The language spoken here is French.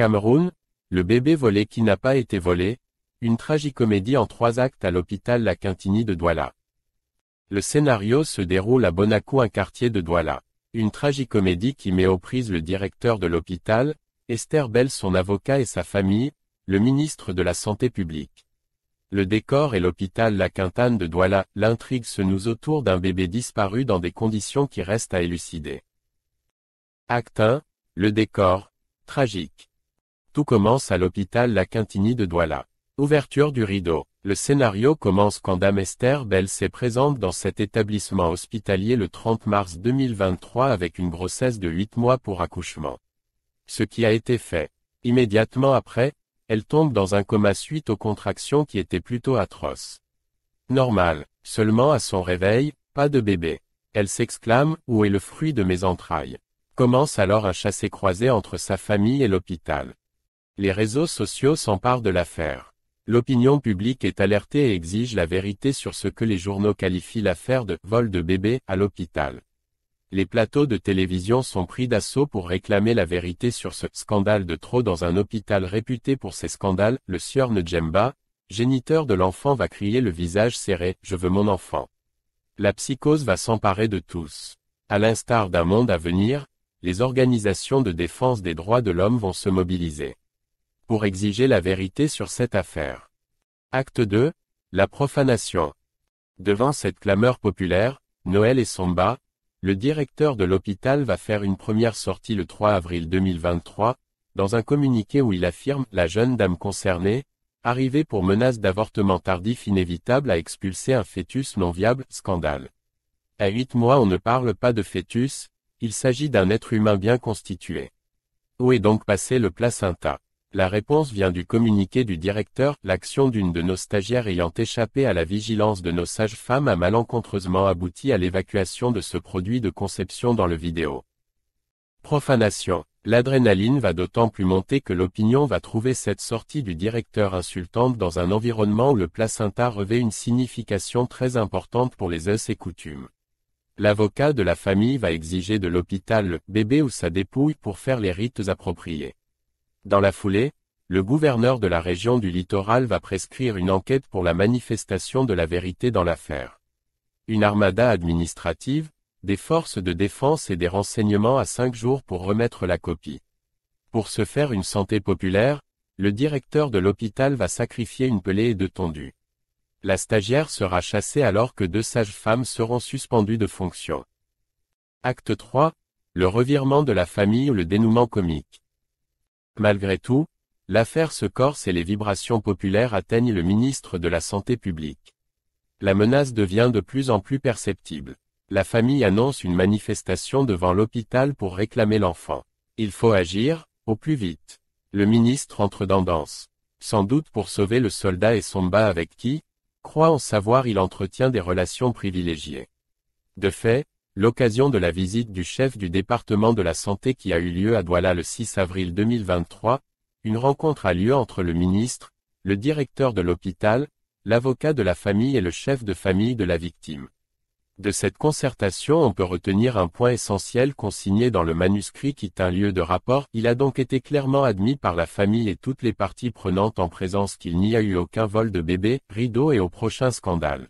Cameroun, Le bébé volé qui n'a pas été volé, une tragicomédie en trois actes à l'hôpital La Quintini de Douala. Le scénario se déroule à Bonacou, un quartier de Douala. Une tragicomédie qui met aux prises le directeur de l'hôpital, Esther Bell son avocat et sa famille, le ministre de la Santé publique. Le décor et l'hôpital La Quintane de Douala, l'intrigue se noue autour d'un bébé disparu dans des conditions qui restent à élucider. Acte 1, le décor, tragique. Tout commence à l'hôpital La Quintini de Douala. Ouverture du rideau. Le scénario commence quand Dame Esther Bell s'est présente dans cet établissement hospitalier le 30 mars 2023 avec une grossesse de 8 mois pour accouchement. Ce qui a été fait. Immédiatement après, elle tombe dans un coma suite aux contractions qui étaient plutôt atroces. Normal. Seulement à son réveil, pas de bébé. Elle s'exclame, où est le fruit de mes entrailles Commence alors un chassé-croisé entre sa famille et l'hôpital. Les réseaux sociaux s'emparent de l'affaire. L'opinion publique est alertée et exige la vérité sur ce que les journaux qualifient l'affaire de vol de bébé à l'hôpital. Les plateaux de télévision sont pris d'assaut pour réclamer la vérité sur ce scandale de trop dans un hôpital réputé pour ses scandales, le sieur Njemba, géniteur de l'enfant va crier le visage serré, je veux mon enfant. La psychose va s'emparer de tous. À l'instar d'un monde à venir, les organisations de défense des droits de l'homme vont se mobiliser pour exiger la vérité sur cette affaire. Acte 2. La profanation. Devant cette clameur populaire, Noël et Somba, le directeur de l'hôpital va faire une première sortie le 3 avril 2023, dans un communiqué où il affirme la jeune dame concernée, arrivée pour menace d'avortement tardif inévitable à expulser un fœtus non viable, scandale. À 8 mois on ne parle pas de fœtus, il s'agit d'un être humain bien constitué. Où est donc passé le placenta la réponse vient du communiqué du directeur, l'action d'une de nos stagiaires ayant échappé à la vigilance de nos sages-femmes a malencontreusement abouti à l'évacuation de ce produit de conception dans le vidéo. Profanation. L'adrénaline va d'autant plus monter que l'opinion va trouver cette sortie du directeur insultante dans un environnement où le placenta revêt une signification très importante pour les us et coutumes. L'avocat de la famille va exiger de l'hôpital le bébé ou sa dépouille pour faire les rites appropriés. Dans la foulée, le gouverneur de la région du littoral va prescrire une enquête pour la manifestation de la vérité dans l'affaire. Une armada administrative, des forces de défense et des renseignements à cinq jours pour remettre la copie. Pour se faire une santé populaire, le directeur de l'hôpital va sacrifier une pelée et deux tondues. La stagiaire sera chassée alors que deux sages-femmes seront suspendues de fonction. Acte 3, le revirement de la famille ou le dénouement comique. Malgré tout, l'affaire se corse et les vibrations populaires atteignent le ministre de la Santé publique. La menace devient de plus en plus perceptible. La famille annonce une manifestation devant l'hôpital pour réclamer l'enfant. Il faut agir, au plus vite. Le ministre entre dans danse. Sans doute pour sauver le soldat et son bas avec qui, croit en savoir il entretient des relations privilégiées. De fait, l'occasion de la visite du chef du département de la santé qui a eu lieu à Douala le 6 avril 2023, une rencontre a lieu entre le ministre, le directeur de l'hôpital, l'avocat de la famille et le chef de famille de la victime. De cette concertation on peut retenir un point essentiel consigné dans le manuscrit qui tint lieu de rapport. Il a donc été clairement admis par la famille et toutes les parties prenantes en présence qu'il n'y a eu aucun vol de bébé, rideau et au prochain scandale.